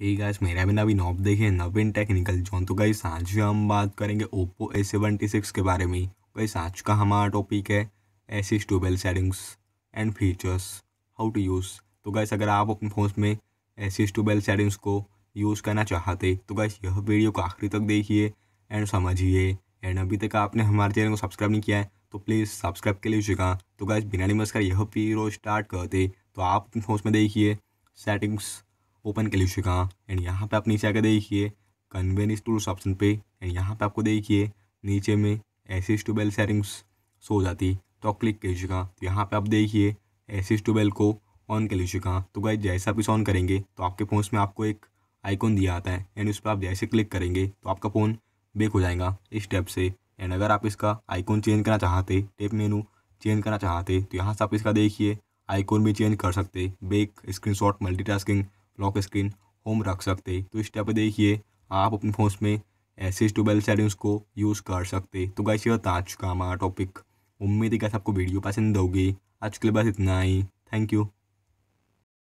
hey guys मेरा बिना भी नॉब देखिए नवीन टेक्निकल जोन तो गाइस आज हम बात करेंगे ओप्पो ए सेवेंटी सिक्स के बारे में गाइस आज का हमारा टॉपिक है ऐसी ट्यूबेल settings and features how to use तो गाइस अगर आप अपने फ़ोन में ऐसी ट्यूबेल सेटिंग्स को यूज़ करना चाहते तो गाइस यह वीडियो को आखिरी तक देखिए एंड समझिए एंड अभी तक आपने हमारे चैनल को सब्सक्राइब नहीं किया है तो प्लीज़ सब्सक्राइब कर लीजिएगा तो गाइस बिना नमस्कार यह वीडियो स्टार्ट करते तो आप अपने फ़ोन में देखिए सेटिंग्स ओपन कर लीजिएगा एंड यहाँ पे आप नीचे आकर देखिए कन्वेनियंस टूल्स ऑप्शन पे एंड यहाँ पे आपको देखिए नीचे में एसिस टूबेल सेटिंग्स सो जाती तो आप क्लिक कर चुका तो यहाँ पे आप देखिए एसिस टूबेल को ऑन कर लीजिएगा तो गाइज जैसे आप इसे ऑन करेंगे तो आपके फ़ोन में आपको एक आइकॉन दिया आता है एंड उस पर आप जैसे क्लिक करेंगे तो आपका फ़ोन बेक हो जाएगा इस टेप से एंड अगर आप इसका आइकॉन चेंज करना चाहते टेप मेनू चेंज करना चाहते तो यहाँ से आप इसका देखिए आइकॉन भी चेंज कर सकते back screenshot multitasking lock screen home रख सकते तो इस टाइप देखिए आप अपने फोन में ऐसे स्टूबेल सेटिंग्स को यूज़ कर सकते तो गाइस ये था आज का हमारा टॉपिक उम्मीद है कि आपको वीडियो पसंद होगी आज के लिए बस इतना ही थैंक यू